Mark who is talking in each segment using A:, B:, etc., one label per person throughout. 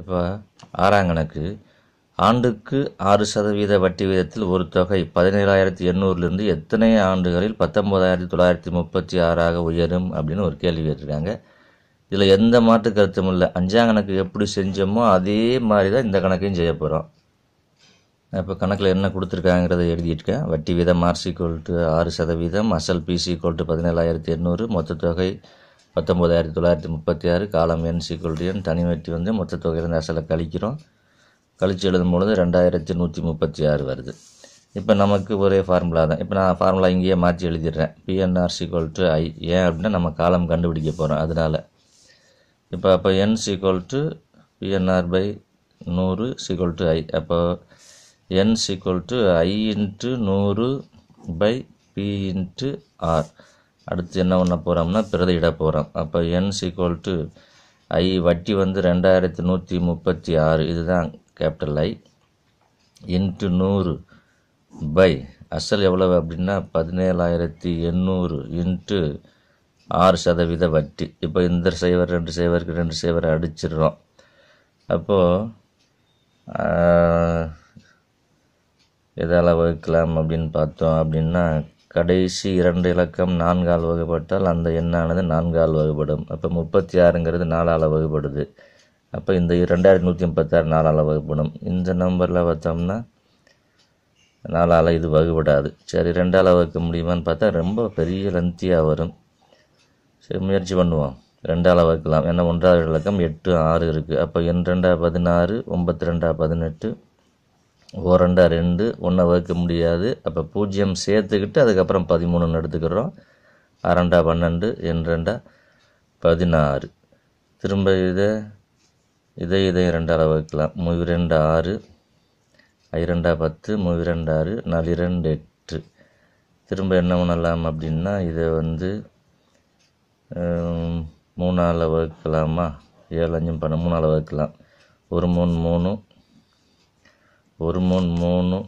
A: இப்போ ஆறாம் கணக்கு ஆண்டுக்கு ஆறு சதவீத வட்டி வீதத்தில் ஒரு தொகை பதினேழாயிரத்தி எண்ணூறுலேருந்து எத்தனை ஆண்டுகளில் பத்தொம்போதாயிரத்தி தொள்ளாயிரத்தி முப்பத்தி ஆறாக உயரும் அப்படின்னு ஒரு கேள்வி கேட்டிருக்காங்க இதில் எந்த மாற்று கருத்தும் இல்லை அஞ்சாம் கணக்கு எப்படி செஞ்சோமோ அதே மாதிரி தான் இந்த கணக்கையும் செய்ய போகிறோம் இப்போ கணக்கில் என்ன கொடுத்துருக்காங்கிறத எழுதிட்டுருக்கேன் வட்டி வீதம் ஆர்சி கோல்ட்டு ஆறு சதவீதம் அசல் பிசி கோல்ட்டு பதினேழாயிரத்தி எண்ணூறு மொத்த தொகை பத்தொம்போதாயிரத்தி தொள்ளாயிரத்தி முப்பத்தி ஆறு காலம் என் சீக்குவல்டியன் தனி வெட்டி வந்து மொத்த தொகையிலேருந்து அசலை கழிக்கிறோம் கழித்து எழுதும் பொழுது ரெண்டாயிரத்தி நூற்றி முப்பத்தி ஆறு வருது இப்போ நமக்கு ஒரே ஃபார்முலா தான் இப்போ நான் ஃபார்முலா இங்கேயே மாற்றி எழுதிடுறேன் பிஎன்ஆர் சீக்வல் டு ஐ ஏன் அப்படின்னா நம்ம காலம் கண்டுபிடிக்க போகிறோம் அதனால் இப்போ அப்போ N is equal to PNR by நூறு சீக்வல் டு ஐ அப்போ N is equal to I into நூறு பை பி இன்ட்டு ஆர் அடுத்து என்ன பண்ண போகிறோம்னா பிரதியிட போகிறோம் அப்போ என் ஈக்குவல் டு ஐ வட்டி வந்து ரெண்டாயிரத்தி நூற்றி முப்பத்தி ஆறு இதுதான் கேபிட்டல் ஐ இன்ட்டு நூறு பை அசல் எவ்வளவு அப்படின்னா பதினேழாயிரத்தி எண்ணூறு இன்ட்டு ஆறு சதவீத வட்டி இப்போ இந்த சைவர் ரெண்டு சைவருக்கு ரெண்டு சைவரை அடிச்சிடுறோம் அப்போது எதால் வகுக்கலாம் அப்படின்னு பார்த்தோம் அப்படின்னா கடைசி இரண்டு இலக்கம் ஆள் வகைப்பட்டால் அந்த எண்ணானது ஆள் வகைப்படும் அப்போ முப்பத்தி ஆறுங்கிறது நாலால் வகைப்படுது அப்போ இந்த ரெண்டாயிரத்தி நூற்றி முப்பத்தாறு நாலால் வகைப்படும் இந்த நம்பரில் பார்த்தோம்னா நாலால் இது வகைப்படாது சரி ரெண்டால் வகுக்க முடியுமான்னு பார்த்தா ரொம்ப பெரிய லந்தியாக வரும் சரி முயற்சி பண்ணுவோம் ரெண்டால் வகுக்கலாம் ஏன்னா ஒன்றாவது இலக்கம் எட்டு ஆறு இருக்குது அப்போ என் ரெண்டா பதினாறு ஒம்பத்தி ரெண்டா பதினெட்டு ஓ ரெண்டா ரெண்டு ஒன்றை வகுக்க முடியாது அப்போ பூஜ்ஜியம் சேர்த்துக்கிட்டு அதுக்கப்புறம் பதிமூணுன்னு எடுத்துக்கிறோம் அரண்டா பன்னெண்டு என் ரெண்டா பதினாறு திரும்ப இதை இதை இதை ரெண்டால் வகுக்கலாம் மூவிரெண்டு ஆறு ஐரெண்டா பத்து மூவிரெண்டு ஆறு நாலிரெண்டு எட்டு திரும்ப என்ன பண்ணலாம் அப்படின்னா இதை வந்து மூணால் வகுக்கலாமா ஏழு அஞ்சும் பண்ண மூணால் வகுக்கலாம் ஒரு மூணு மூணு ஒரு மூணு மூணு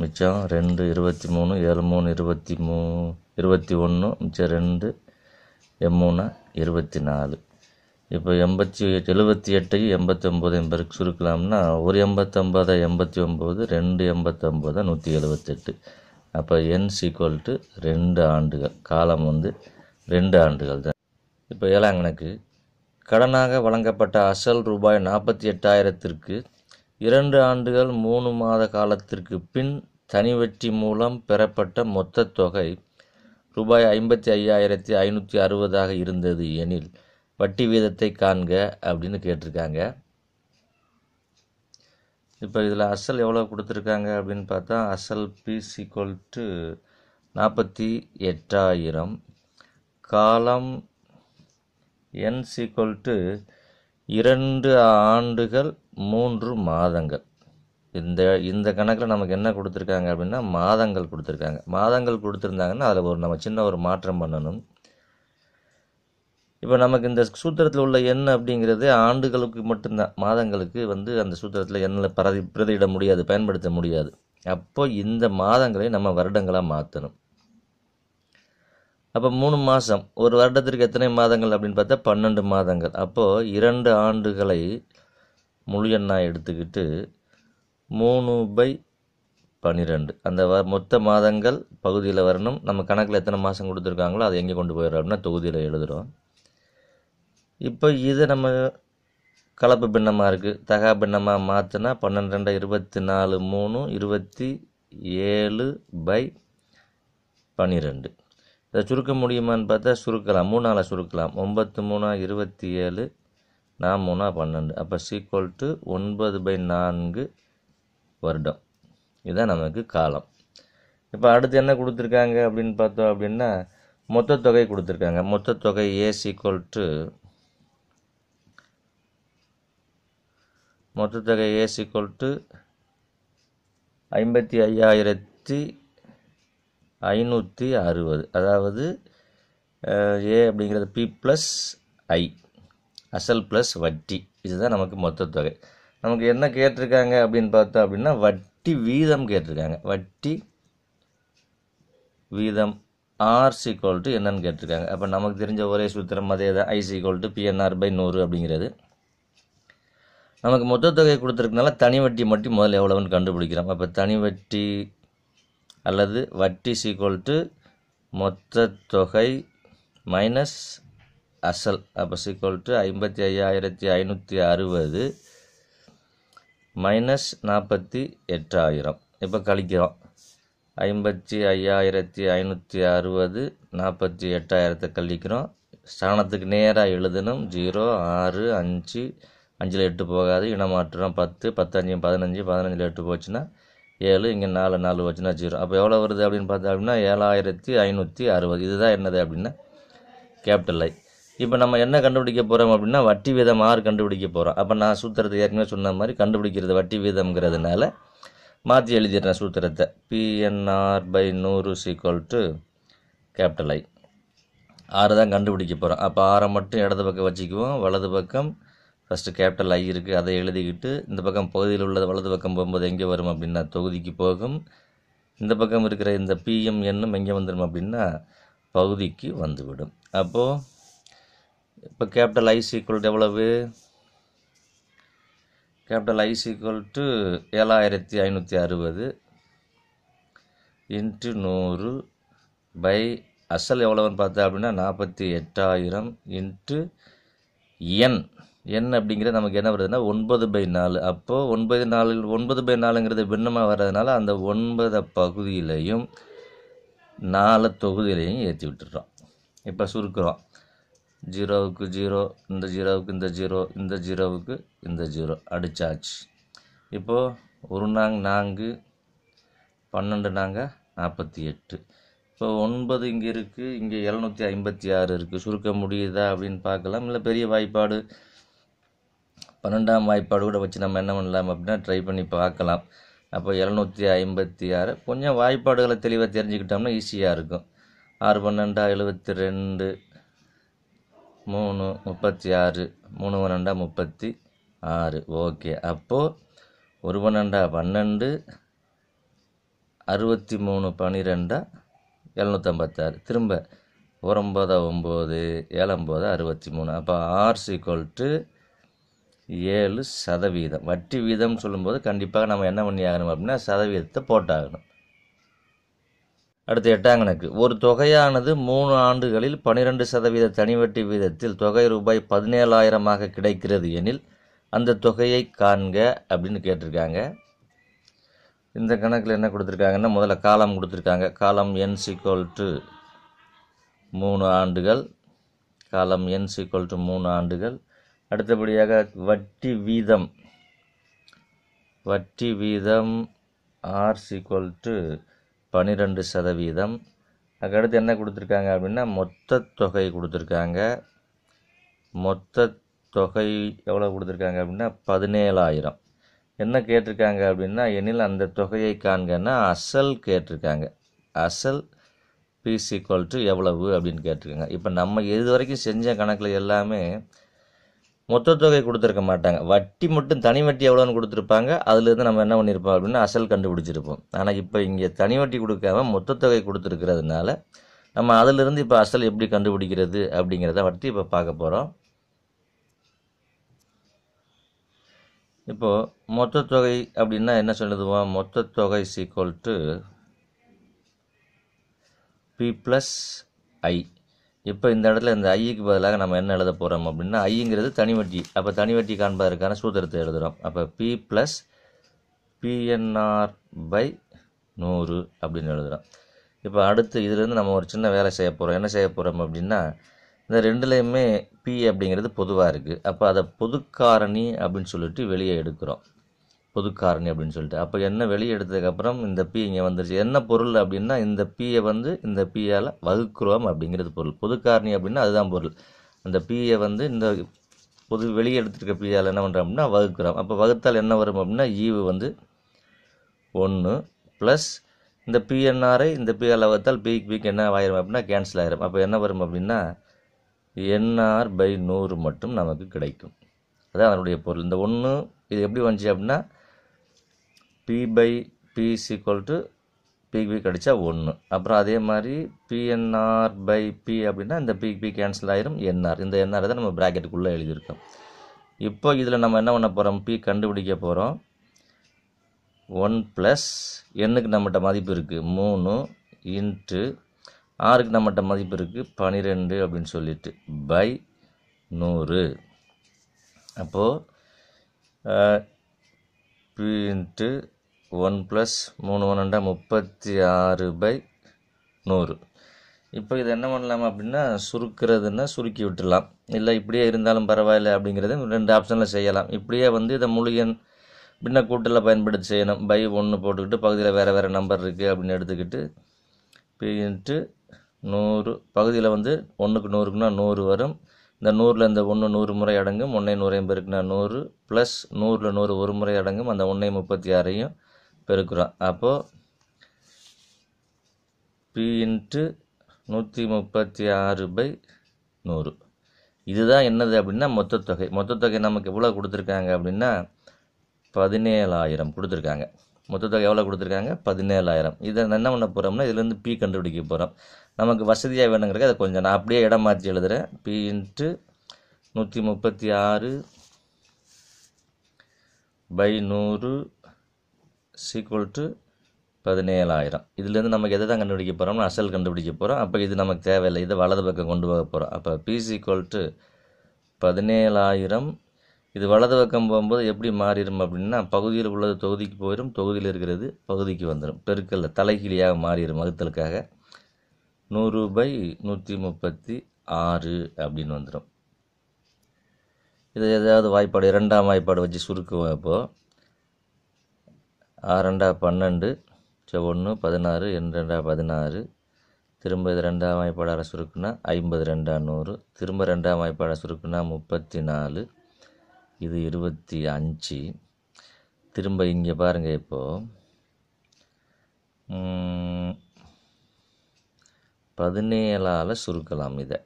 A: மிச்சம் ரெண்டு இருபத்தி மூணு ஏழு மூணு இருபத்தி மூ இருபத்தி ஒன்று மிச்சம் ரெண்டு எம்மூணு இருபத்தி நாலு இப்போ எண்பத்தி எழுபத்தி எட்டையும் எண்பத்தி ஒம்போதையும் சுருக்கலாம்னா ஒரு எண்பத்தொம்போதை எண்பத்தி ஒம்பது ரெண்டு எண்பத்தொம்போதை நூற்றி எழுபத்தெட்டு அப்போ என் சீக்குவல் டு ரெண்டு ஆண்டுகள் காலம் வந்து ரெண்டு ஆண்டுகள் தான் இப்போ ஏழாங்கணக்கு கடனாக வழங்கப்பட்ட அசல் ரூபாய் நாற்பத்தி எட்டாயிரத்திற்கு இரண்டு ஆண்டுகள் மூணு மாத காலத்திற்கு பின் தனிவெற்றி மூலம் பெறப்பட்ட மொத்த தொகை ரூபாய் ஐம்பத்தி ஐயாயிரத்தி ஐநூற்றி அறுபதாக இருந்தது எனில் வட்டி வீதத்தை காண்க அப்படின்னு கேட்டிருக்காங்க இப்போ இதில் அசல் எவ்வளோ கொடுத்துருக்காங்க அப்படின்னு பார்த்தா அசல் பீஸ் ஈக்குவல் டு நாற்பத்தி எட்டாயிரம் காலம் என் சீக்குவல் டு இரண்டு ஆண்டுகள் மூன்று மாதங்கள் இந்த இந்த கணக்கில் நமக்கு என்ன கொடுத்துருக்காங்க அப்படின்னா மாதங்கள் கொடுத்துருக்காங்க மாதங்கள் கொடுத்துருந்தாங்கன்னா அதில் ஒரு நம்ம சின்ன ஒரு மாற்றம் பண்ணணும் இப்போ நமக்கு இந்த சூத்திரத்தில் உள்ள எண் அப்படிங்கிறது ஆண்டுகளுக்கு மட்டும்தான் மாதங்களுக்கு வந்து அந்த சூத்திரத்தில் எண்ணில் பிரதி பிரதியிட முடியாது பயன்படுத்த முடியாது அப்போ இந்த மாதங்களை நம்ம வருடங்களாக மாற்றணும் அப்போ மூணு மாதம் ஒரு வருடத்திற்கு எத்தனை மாதங்கள் அப்படின்னு பார்த்தா பன்னெண்டு மாதங்கள் அப்போது இரண்டு ஆண்டுகளை முழு எண்ணாக எடுத்துக்கிட்டு மூணு பை பன்னிரெண்டு அந்த வ மொத்த மாதங்கள் பகுதியில் வரணும் நம்ம கணக்கில் எத்தனை மாதம் கொடுத்துருக்காங்களோ அதை எங்கே கொண்டு போயிடும் அப்படின்னா தொகுதியில் எழுதுகிறோம் இப்போ இதை நம்ம கலப்பு பின்னமாக இருக்குது தகா பின்னமாக மாற்றினா பன்னெண்டு இருபத்தி நாலு மூணு இருபத்தி ஏழு பை பன்னிரெண்டு இதை சுருக்க முடியுமான்னு பார்த்தா சுருக்கலாம் மூணால் சுருக்கலாம் ஒம்பத்து மூணா இருபத்தி ஏழு நான் மூணா பன்னெண்டு அப்போ சீக்வல் டு ஒன்பது பை நான்கு வருடம் இதுதான் நமக்கு காலம் இப்போ அடுத்து என்ன கொடுத்துருக்காங்க அப்படின்னு பார்த்தோம் அப்படின்னா மொத்த தொகை கொடுத்துருக்காங்க மொத்த தொகை ஏ சீக்வல் டு மொத்த தொகை ஏ சீக்வல் டு ஐம்பத்தி ஐயாயிரத்தி ஐநூற்றி அறுபது அதாவது ஏ அப்படிங்கிறது பி ப்ளஸ் ஐ அசல் ப்ளஸ் வட்டி இதுதான் நமக்கு மொத்த தொகை நமக்கு என்ன கேட்டிருக்காங்க அப்படின்னு பார்த்தோம் அப்படின்னா வட்டி வீதம் கேட்டிருக்காங்க வட்டி வீதம் ஆர் சீக்வல் டு என்னன்னு கேட்டிருக்காங்க அப்போ நமக்கு தெரிஞ்ச ஒரே சூத்திரம் அதே தான் I is equal to PNR by நூறு அப்படிங்கிறது நமக்கு மொத்த தொகை கொடுத்துருக்கனால தனி வட்டி மட்டும் முதல்ல எவ்வளோன்னு கண்டுபிடிக்கிறோம் அப்போ தனி வட்டி அல்லது வட்டி சீக்குவல் டு மொத்த தொகை மைனஸ் அசல் அப்போ சீக்குவல் டு ஐம்பத்தி ஐயாயிரத்தி ஐநூற்றி அறுபது மைனஸ் நாற்பத்தி எட்டாயிரம் இப்போ கழிக்கிறோம் ஐம்பத்தி ஐயாயிரத்தி ஐநூற்றி அறுபது நாற்பத்தி எட்டாயிரத்தை கழிக்கிறோம் ஸ்தானத்துக்கு நேராக எழுதணும் ஜீரோ ஆறு அஞ்சு அஞ்சில் எட்டு போகாது இனமாற்றம் பத்து பத்தஞ்சு பதினஞ்சு பதினஞ்சில் எட்டு போச்சுன்னா ஏழு இங்கே நாலு நாலு வச்சுன்னா ஜீரோ அப்போ எவ்வளோ வருது அப்படின்னு பார்த்தோம் அப்படின்னா ஏழாயிரத்தி ஐநூற்றி அறுபது இதுதான் என்னது அப்படின்னா கேபிட்டல் ஐ இப்போ நம்ம என்ன கண்டுபிடிக்க போகிறோம் அப்படின்னா வட்டி வீதம் ஆறு கண்டுபிடிக்க போகிறோம் அப்போ நான் சூத்திரத்தை ஏற்கனவே சொன்ன மாதிரி கண்டுபிடிக்கிறது வட்டி வீதம்ங்கிறதுனால மாற்றி எழுதிடுறேன் சூத்திரத்தை பிஎன்ஆர் பை நூறு சீக்வல் டு கேபிட்டல் ஐ ஆறு தான் கண்டுபிடிக்க போகிறோம் அப்போ ஆறை மட்டும் இடது பக்கம் வச்சுக்குவோம் வலது பக்கம் ஃபஸ்ட்டு கேபிட்டல் ஐ இருக்குது அதை எழுதிக்கிட்டு இந்த பக்கம் பகுதியில் உள்ளது வலது பக்கம் போகும்போது எங்கே வரும் அப்படின்னா தொகுதிக்கு போகும் இந்த பக்கம் இருக்கிற இந்த பிஎம் எண்ணும் எங்கே வந்துடும் அப்படின்னா பகுதிக்கு வந்துவிடும் அப்போது இப்போ கேபிட்டல் ஐ சீக்குவல் எவ்வளவு கேபிட்டல் ஐ சீக்குவல் டு ஏழாயிரத்தி ஐநூற்றி அறுபது இன்ட்டு நூறு பை அசல் எவ்வளோன்னு பார்த்தா அப்படின்னா நாற்பத்தி எட்டாயிரம் இன்ட்டு என் என் அப்படிங்கிறது நமக்கு என்ன வருதுன்னா ஒன்பது பை நாலு அப்போது ஒன்பது நாலு ஒன்பது பை நாலுங்கிறது பின்னமாக வர்றதுனால அந்த ஒன்பது பகுதியிலையும் நாலு தொகுதியிலையும் ஏற்றி விட்டுடுறோம் இப்போ சுருக்கிறோம் ஜீரோவுக்கு ஜீரோ இந்த ஜீரோவுக்கு இந்த ஜீரோ இந்த ஜீரோவுக்கு இந்த ஜீரோ அடிச்சாச்சு இப்போது ஒரு நாங் நான்கு பன்னெண்டு நாங்கள் நாற்பத்தி எட்டு இப்போ ஒன்பது இங்கே இருக்குது இங்கே எழுநூற்றி ஐம்பத்தி ஆறு இருக்குது சுருக்க முடியுதா அப்படின்னு பார்க்கலாம் இல்லை பெரிய வாய்ப்பாடு பன்னெண்டாம் வாய்ப்பாடு கூட வச்சு நம்ம என்ன பண்ணலாம் அப்படின்னா ட்ரை பண்ணி பார்க்கலாம் அப்போ எழுநூற்றி ஐம்பத்தி ஆறு கொஞ்சம் வாய்ப்பாடுகளை தெளிவாக தெரிஞ்சுக்கிட்டோம்னா ஈஸியாக இருக்கும் ஆறு பன்னெண்டா எழுபத்தி ரெண்டு மூணு முப்பத்தி ஆறு மூணு பன்னெண்டா முப்பத்தி ஆறு ஓகே அப்போது ஒரு பன்னெண்டா பன்னெண்டு அறுபத்தி மூணு பன்னிரெண்டா எழுநூற்றம்பத்தாறு திரும்ப ஒரொம்போதா ஒம்பது ஏழம்போதா அறுபத்தி மூணு அப்போ ஆர்ஸ் ஈக்குவல் டு ஏழு சதவீதம் வட்டி வீதம்னு சொல்லும்போது கண்டிப்பாக நம்ம என்ன பண்ணி ஆகணும் அப்படின்னா சதவீதத்தை போட்டாகணும் அடுத்து எட்டாம் கணக்கு ஒரு தொகையானது மூணு ஆண்டுகளில் பனிரெண்டு சதவீத தனிவட்டி வீதத்தில் தொகை ரூபாய் பதினேழாயிரமாக கிடைக்கிறது எனில் அந்த தொகையை காண்க அப்படின்னு கேட்டிருக்காங்க இந்த கணக்கில் என்ன கொடுத்துருக்காங்கன்னா முதல்ல காலம் கொடுத்துருக்காங்க காலம் என் சீக்வல் டு மூணு ஆண்டுகள் காலம் என் சீக்வல் டு மூணு ஆண்டுகள் அடுத்தபடியாக வட்டி வீதம் வட்டி வீதம் ஆர் சீக்குவல் டு பன்னிரெண்டு சதவீதம் அதுக்கடுத்து என்ன கொடுத்துருக்காங்க அப்படின்னா மொத்த தொகை கொடுத்துருக்காங்க மொத்த தொகை எவ்வளோ கொடுத்துருக்காங்க அப்படின்னா பதினேழாயிரம் என்ன கேட்டிருக்காங்க அப்படின்னா எனில் அந்த தொகையை காண்கன்னா அசல் கேட்டிருக்காங்க அசல் பிஸ் ஈக்குவல் டு எவ்வளவு அப்படின்னு கேட்டிருக்காங்க இப்போ நம்ம இது வரைக்கும் செஞ்ச கணக்கில் எல்லாமே மொத்த தொகை கொடுத்துருக்க மாட்டாங்க வட்டி மட்டும் தனி வட்டி எவ்வளோன்னு கொடுத்துருப்பாங்க அதுலேருந்து நம்ம என்ன பண்ணியிருப்போம் அப்படின்னா அசல் கண்டுபிடிச்சிருப்போம் ஆனால் இப்போ இங்கே தனி வட்டி கொடுக்காம மொத்த தொகை கொடுத்துருக்கிறதுனால நம்ம அதிலிருந்து இப்போ அசல் எப்படி கண்டுபிடிக்கிறது அப்படிங்கிறத வட்டி இப்போ பார்க்க போகிறோம் இப்போது மொத்த தொகை அப்படின்னா என்ன சொல்லுதுவோம் மொத்த தொகை is equal to P plus I இப்போ இந்த இடத்துல இந்த ஐக்கு பதிலாக நம்ம என்ன எழுத போகிறோம் அப்படின்னா ஐங்கிறது தனிவட்டி அப்போ தனிவட்டி காண்பதற்கான சூத்திரத்தை எழுதுகிறோம் அப்போ பி ப்ளஸ் பிஎன்ஆர் பை நூறு அப்படின்னு எழுதுகிறோம் இப்போ அடுத்து இதுலேருந்து நம்ம ஒரு சின்ன வேலை செய்ய போகிறோம் என்ன செய்ய போகிறோம் அப்படின்னா இந்த ரெண்டுலேயுமே பி அப்படிங்கிறது பொதுவாக இருக்குது அப்போ அதை பொதுக்காரணி அப்படின்னு சொல்லிட்டு வெளியே எடுக்கிறோம் பொதுக்காரணி அப்படின்னு சொல்லிட்டு அப்போ என்ன வெளியே எடுத்ததுக்கப்புறம் இந்த பி இங்கே வந்துருச்சு என்ன பொருள் அப்படின்னா இந்த பியை வந்து இந்த பியால் வகுக்கிறோம் அப்படிங்கிறது பொருள் பொதுக்காரணி அப்படின்னா அதுதான் பொருள் அந்த பியை வந்து இந்த பொது வெளியே எடுத்துருக்க பியால் என்ன பண்ணுறோம் அப்படின்னா வகுக்கிறோம் அப்போ வகுத்தால் என்ன வரும் அப்படின்னா ஈவு வந்து ஒன்று ப்ளஸ் இந்த பிஎன்ஆரை இந்த பிஆல் வகுத்தால் பிக்கு பிக்கு என்ன ஆயிரும் அப்படின்னா கேன்சல் ஆயிரும் அப்போ என்ன வரும் அப்படின்னா என்ஆர் பை நூறு மட்டும் நமக்கு கிடைக்கும் அதான் அதனுடைய பொருள் இந்த ஒன்று இது எப்படி வந்துச்சு அப்படின்னா P by is equal to PQ கடிச்சா ஒன்று அப்புறம் அதே மாதிரி பிஎன்ஆர் பை பி அப்படின்னா இந்த பிபி கேன்சல் ஆயிரும் என்ஆர் இந்த NR தான் நம்ம ப்ராக்கெட்டுக்குள்ளே எழுதியிருக்கோம் இப்போ இதில் நம்ம என்ன பண்ண போகிறோம் பி கண்டுபிடிக்க போகிறோம் ஒன் ப்ளஸ் எண்ணுக்கு நம்மகிட்ட மதிப்பு இருக்குது மூணு இன்ட்டு ஆறுக்கு நம்மகிட்ட மதிப்பு இருக்குது 12 அப்படின்னு சொல்லிட்டு பை நூறு அப்போது P into ஒன் ப்ளஸ் மூணு ஒன்றா முப்பத்தி ஆறு பை நூறு இப்போ இதை என்ன பண்ணலாமா அப்படின்னா சுருக்கிறதுன்னா சுருக்கி விட்டுடலாம் இல்லை இப்படியே இருந்தாலும் பரவாயில்ல அப்படிங்கிறது ரெண்டு ஆப்ஷனில் செய்யலாம் இப்படியே வந்து இதை முழுகன் பின்ன கூட்டில் பயன்படுத்தி செய்யணும் பை ஒன்று போட்டுக்கிட்டு பகுதியில் வேறு வேறு நம்பர் இருக்குது அப்படின்னு எடுத்துக்கிட்டு பின்ட்டு நூறு பகுதியில் வந்து ஒன்றுக்கு நூறுக்குன்னா நூறு வரும் இந்த நூறில் இந்த ஒன்று நூறு முறை அடங்கும் ஒன்றே நூறையும் பேருக்குன்னா நூறு ப்ளஸ் நூறில் நூறு ஒரு முறை அடங்கும் அந்த ஒன்றை முப்பத்தி ஆறையும் பெருக்கிறோம் அப்போது பி இன்ட்டு நூற்றி முப்பத்தி ஆறு பை நூறு இதுதான் என்னது அப்படின்னா மொத்த தொகை மொத்த தொகை நமக்கு எவ்வளோ கொடுத்துருக்காங்க அப்படின்னா பதினேழாயிரம் கொடுத்துருக்காங்க மொத்த தொகை எவ்வளோ கொடுத்துருக்காங்க பதினேழாயிரம் இதை என்ன பண்ண போகிறோம்னா இதுலேருந்து பி கண்டுபிடிக்க போகிறோம் நமக்கு வசதியாக வேணுங்கிறது அதை கொஞ்சம் நான் அப்படியே இடம் மாற்றி எழுதுகிறேன் பி இன்ட்டு நூற்றி முப்பத்தி ஆறு பை நூறு சீக்குவல் டு பதினேழாயிரம் இதுலேருந்து நமக்கு எதை தான் கண்டுபிடிக்க போகிறோம்னா அசல் கண்டுபிடிக்க போகிறோம் அப்போ இது நமக்கு தேவையில்லை இதை வலது பக்கம் கொண்டு போக போகிறோம் அப்போ பிஸ் ஈக்குவல் டு பதினேழாயிரம் இது வலது பக்கம் போகும்போது எப்படி மாறிடும் அப்படின்னா பகுதியில் உள்ளது தொகுதிக்கு போயிடும் தொகுதியில் இருக்கிறது பகுதிக்கு வந்துடும் பெருக்கல்ல தலைகீழியாக மாறிடும் வகுத்தலுக்காக நூறு பை நூற்றி முப்பத்தி ஆறு அப்படின்னு வந்துடும் இது ஏதாவது வாய்ப்பாடு இரண்டாம் வாய்ப்பாடு வச்சு சுருக்குவோம் இப்போது ஆறண்டா பன்னெண்டு ஒன்று பதினாறு எண் ரெண்டா பதினாறு திரும்ப இது ரெண்டாம் வாய்ப்பாடாக சுருக்குனா ஐம்பது ரெண்டா நூறு திரும்ப ரெண்டாம் வாய்ப்பாடாக சுருக்குனா முப்பத்தி நாலு இது இருபத்தி அஞ்சு திரும்ப இங்கே பாருங்கள் இப்போது பதினேழால் சுருக்கலாம் இதை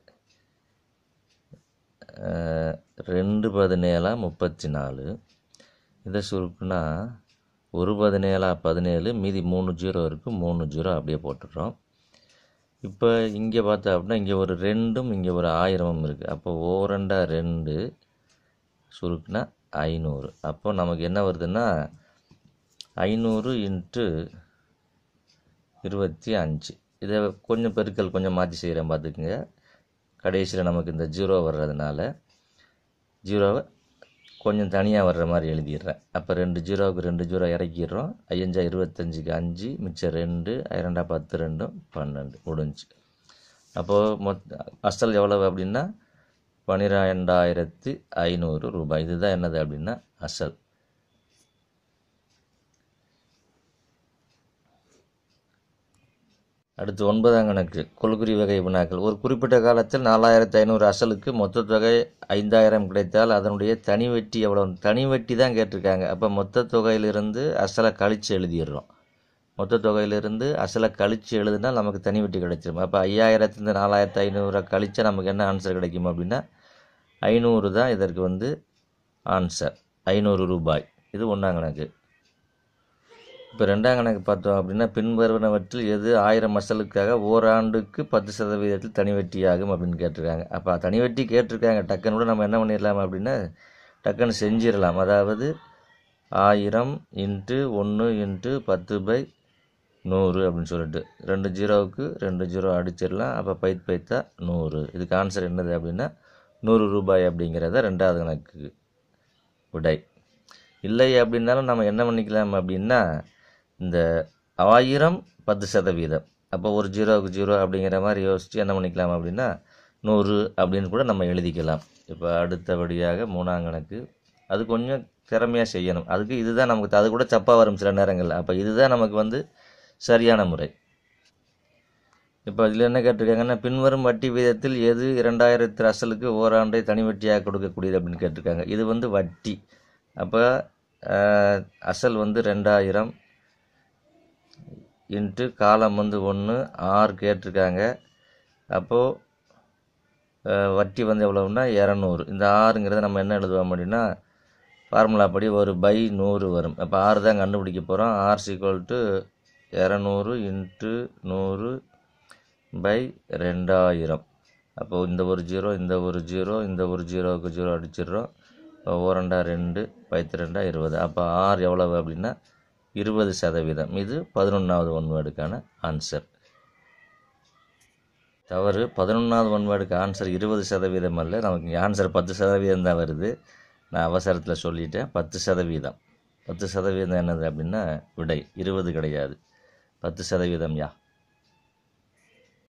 A: ரெண்டு பதினேழா முப்பத்தி நாலு இதை சுருக்குனா ஒரு பதினேழா பதினேழு மீதி மூணு ஜீரோ இருக்குது மூணு ஜீரோ அப்படியே போட்டுடுறோம் இப்போ இங்கே பார்த்தா அப்படின்னா இங்கே ஒரு ரெண்டும் இங்கே ஒரு ஆயிரமும் இருக்குது அப்போ ஓரண்டா ரெண்டு சுருக்குனா ஐநூறு அப்போ நமக்கு என்ன வருதுன்னா ஐநூறு இன்ட்டு இருபத்தி அஞ்சு இதை கொஞ்சம் பெருக்கல் கொஞ்சம் மாற்றி செய்கிறேன் பார்த்துக்குங்க கடைசியில் நமக்கு இந்த ஜீரோ வர்றதுனால ஜீரோவை கொஞ்சம் தனியாக வர்ற மாதிரி எழுதிடுறேன் அப்போ ரெண்டு ஜீரோவுக்கு ரெண்டு ஜீரோ இறக்கிடுறோம் ஐயஞ்சா இருபத்தஞ்சிக்கு அஞ்சு மிச்சம் ரெண்டு ரெண்டா பத்து ரெண்டும் பன்னெண்டு முடிஞ்சு அப்போது மொத் அசல் எவ்வளவு அப்படின்னா பன்னிரெண்டாயிரத்து ஐநூறு ரூபாய் இதுதான் என்னது அப்படின்னா அசல் அடுத்து ஒன்பதாம் கணக்கு கொள்குறி வகை வினாக்கள் ஒரு குறிப்பிட்ட காலத்தில் நாலாயிரத்து ஐநூறு அசலுக்கு மொத்த தொகை ஐந்தாயிரம் கிடைத்தால் அதனுடைய தனி வெட்டி எவ்வளோ தனி வெட்டி தான் கேட்டிருக்காங்க அப்போ மொத்த தொகையிலிருந்து அசலை கழித்து எழுதிடுறோம் மொத்த தொகையிலிருந்து அசலை கழித்து எழுதுனா நமக்கு தனி வெட்டி கிடைச்சிடும் அப்போ ஐயாயிரத்துலேருந்து நாலாயிரத்து ஐநூறு கழிச்சா நமக்கு என்ன ஆன்சர் கிடைக்கும் அப்படின்னா ஐநூறு தான் இதற்கு வந்து ஆன்சர் ஐநூறு ரூபாய் இது ஒன்றாம் கணக்கு இப்போ ரெண்டாம் கணக்கு பார்த்தோம் அப்படின்னா பின்வருவனவற்றில் எது ஆயிரம் மசலுக்காக ஓராண்டுக்கு பத்து சதவீதத்தில் தனிவட்டி ஆகும் அப்படின்னு கேட்டிருக்காங்க அப்போ தனிவட்டி கேட்டிருக்காங்க டக்குன்னு கூட நம்ம என்ன பண்ணிடலாம் அப்படின்னா டக்குன்னு செஞ்சிடலாம் அதாவது ஆயிரம் இன்ட்டு ஒன்று இன்ட்டு பத்து பை நூறு அப்படின்னு சொல்லிட்டு ரெண்டு ஜீரோவுக்கு ரெண்டு ஜீரோ அடிச்சிடலாம் அப்போ பைத் பைத்தா நூறு இதுக்கு ஆன்சர் என்னது அப்படின்னா நூறு ரூபாய் அப்படிங்கிறத ரெண்டாவது கணக்கு விடை இல்லை அப்படின்னாலும் நம்ம என்ன பண்ணிக்கலாம் அப்படின்னா இந்த ஆயிரம் பத்து சதவீதம் அப்போ ஒரு ஜீரோவுக்கு ஜீரோ அப்படிங்கிற மாதிரி யோசித்து என்ன பண்ணிக்கலாம் அப்படின்னா நூறு அப்படின்னு கூட நம்ம எழுதிக்கலாம் இப்போ அடுத்தபடியாக மூணாங்கணக்கு அது கொஞ்சம் திறமையாக செய்யணும் அதுக்கு இதுதான் நமக்கு அது கூட தப்பாக வரும் சில நேரங்களில் அப்போ இதுதான் நமக்கு வந்து சரியான முறை இப்போ இதில் என்ன கேட்டிருக்காங்கன்னா பின்வரும் வட்டி வீதத்தில் எது இரண்டாயிரத்து அசலுக்கு ஓராண்டை தனி வட்டியாக கொடுக்கக்கூடியது அப்படின்னு கேட்டிருக்காங்க இது வந்து வட்டி அப்போ அசல் வந்து ரெண்டாயிரம் இன்ட்டு காலம் வந்து ஒன்று ஆறு கேட்டிருக்காங்க அப்போது வட்டி வந்து எவ்வளவுன்னா இரநூறு இந்த ஆறுங்கிறத நம்ம என்ன எழுதுவோம் அப்படின்னா ஃபார்முலா படி ஒரு பை நூறு வரும் அப்போ ஆறு தான் கண்டுபிடிக்க போகிறோம் ஆர் சீக்வல் டு இரநூறு இன்ட்டு நூறு பை ரெண்டாயிரம் அப்போது இந்த ஒரு ஜீரோ இந்த ஒரு ஜீரோ இந்த ஒரு ஜீரோவுக்கு ஜீரோ அடிச்சிடுறோம் இப்போ ஓரெண்டா ரெண்டு பத்து ரெண்டா இருபது அப்போ ஆறு எவ்வளவு அப்படின்னா இருபது சதவீதம் இது பதினொன்றாவது ஒன்பாடுக்கான ஆன்சர் தவறு பதினொன்றாவது ஒன்பாடுக்கு ஆன்சர் இருபது சதவீதம் அல்ல நமக்கு ஆன்சர் பத்து சதவீதம் தான் வருது நான் அவசரத்தில் சொல்லிட்டேன் பத்து சதவீதம் பத்து சதவீதம் என்னது அப்படின்னா விடை இருபது கிடையாது பத்து சதவீதம் யா